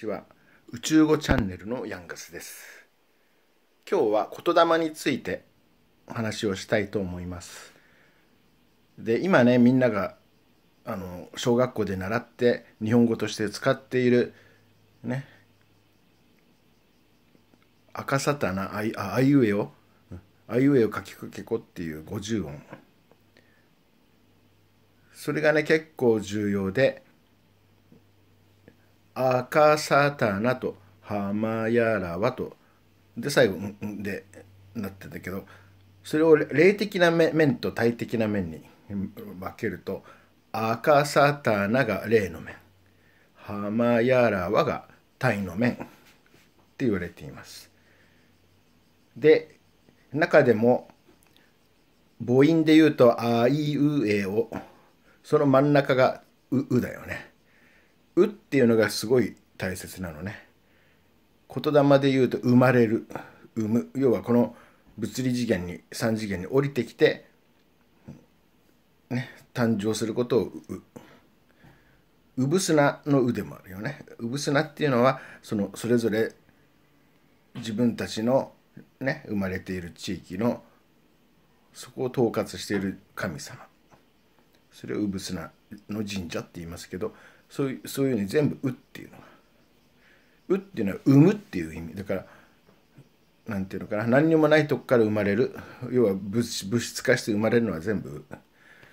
ちは宇宙語チャンネルのヤンガスです今日は言霊についてお話をしたいと思いますで今ねみんながあの小学校で習って日本語として使っているね赤さたなあいあいうえおあいうえをかきくけこっていう50音それがね結構重要で赤さたなと、はまやらわと、で、最後、うん、で、なってんだけど、それを霊的な面と体的な面に分けると、赤さたなが霊の面、はまやらわが体の面って言われています。で、中でも、母音で言うと、あいうえを、その真ん中がう、うだよね。うっていうのがすごい大切なのね。言霊で言うと生まれる、生む。要はこの物理次元に、3次元に降りてきて、ね、誕生することをう、うぶすなのうでもあるよね。うぶすなっていうのは、そのそれぞれ自分たちのね、生まれている地域の、そこを統括している神様。それを産砂の神社って言いますけどそういうそういうのに全部「う」っていうのが「う」っていうのは「うむ」っていう意味だから何て言うのかな何にもないとこから生まれる要は物質化して生まれるのは全部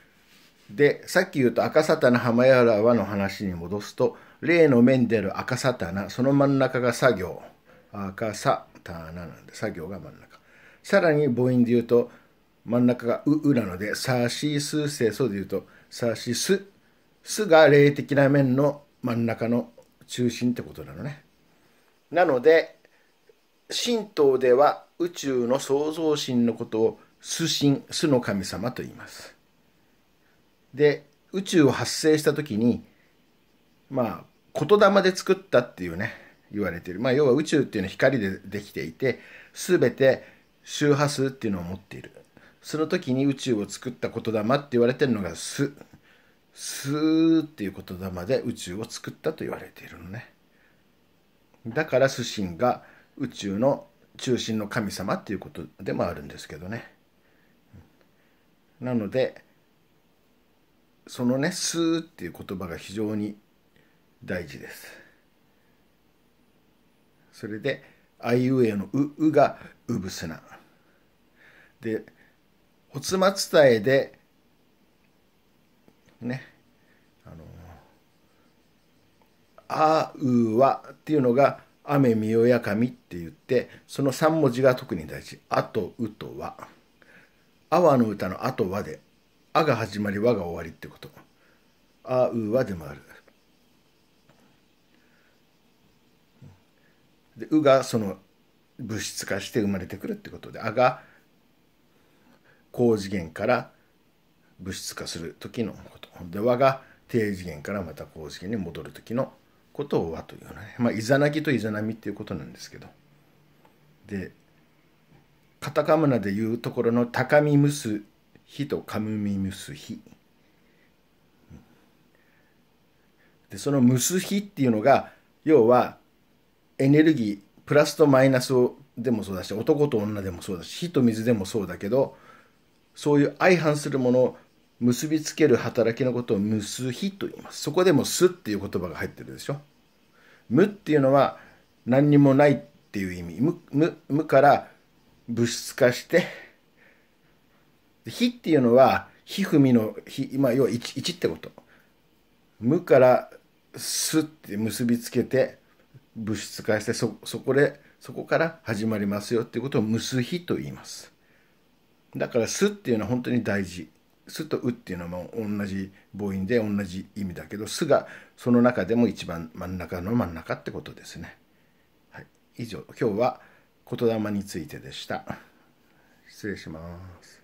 「でさっき言うと赤沙汰な浜やらはの話に戻すと例の面である赤沙汰なその真ん中が作業赤沙汰ななんで作業が真ん中さらに母音で言うと「真ん中が「う」なので「さしすせそ」で言うと「さしす」「す」が霊的な面の真ん中の中心ってことなのね。なので神道では宇宙の創造神のことを「す神」「すの神様」と言います。で宇宙を発生した時にまあ言霊で作ったっていうね言われている、まあ、要は宇宙っていうのは光でできていて全て周波数っていうのを持っているその時に宇宙を作った言霊って言われてるのが「す」「す」っていう言霊で宇宙を作ったと言われているのねだから主神が宇宙の中心の神様っていうことでもあるんですけどねなのでそのね「す」っていう言葉が非常に大事ですそれで「あいうえのう」うが「うぶすな」でお末まえで、ね、あの、あうわっていうのが、雨みよやかみって言って、その3文字が特に大事。あとうとは。あわの歌のあとはで、あが始まり、わが終わりってこと。あうわでもある。で、うがその物質化して生まれてくるってことで、あが、高次元から物質化する時のことで和が低次元からまた高次元に戻る時のことを和というねまあイザナギとイザナミっていうことなんですけどでカタカムナでいうところの高みむすひとカムみむすひでそのむすひっていうのが要はエネルギープラスとマイナスをでもそうだし男と女でもそうだし火と水でもそうだけどそういう相反するものを結びつける働きのことを結びと言います。そこでもすっていう言葉が入ってるでしょ。無っていうのは何にもないっていう意味。無無から物質化して、非っていうのはひふみの非、まあ、要は一ってこと。無からすって結びつけて物質化してそそこでそこから始まりますよっていうことを結びと言います。だから「す」っていうのは本当に大事「す」と「う」っていうのは同じ母音で同じ意味だけど「す」がその中でも一番真ん中の真ん中ってことですね。はい、以上今日は言霊についてでした。失礼します。